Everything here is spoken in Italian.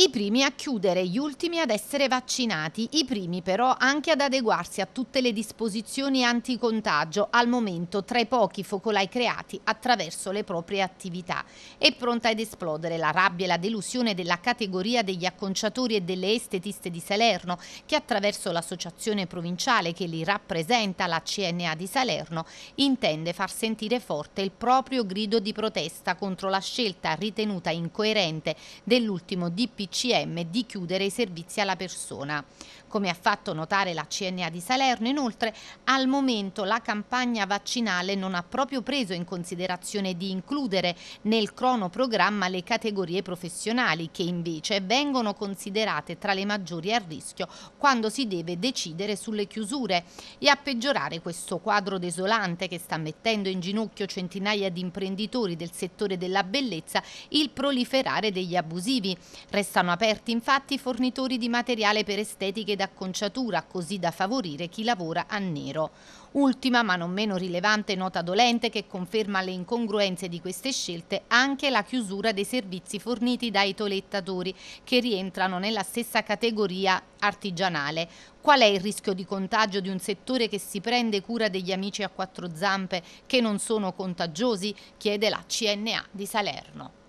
I primi a chiudere, gli ultimi ad essere vaccinati, i primi però anche ad adeguarsi a tutte le disposizioni anticontagio, al momento tra i pochi focolai creati attraverso le proprie attività. È pronta ad esplodere la rabbia e la delusione della categoria degli acconciatori e delle estetiste di Salerno, che attraverso l'associazione provinciale che li rappresenta, la CNA di Salerno, intende far sentire forte il proprio grido di protesta contro la scelta ritenuta incoerente dell'ultimo DPT CCM di chiudere i servizi alla persona. Come ha fatto notare la CNA di Salerno, inoltre, al momento la campagna vaccinale non ha proprio preso in considerazione di includere nel cronoprogramma le categorie professionali che invece vengono considerate tra le maggiori a rischio quando si deve decidere sulle chiusure e a peggiorare questo quadro desolante che sta mettendo in ginocchio centinaia di imprenditori del settore della bellezza il proliferare degli abusivi. Resta Restano aperti infatti i fornitori di materiale per estetiche ed acconciatura, così da favorire chi lavora a nero. Ultima, ma non meno rilevante, nota dolente che conferma le incongruenze di queste scelte anche la chiusura dei servizi forniti dai tolettatori, che rientrano nella stessa categoria artigianale. Qual è il rischio di contagio di un settore che si prende cura degli amici a quattro zampe che non sono contagiosi? Chiede la CNA di Salerno.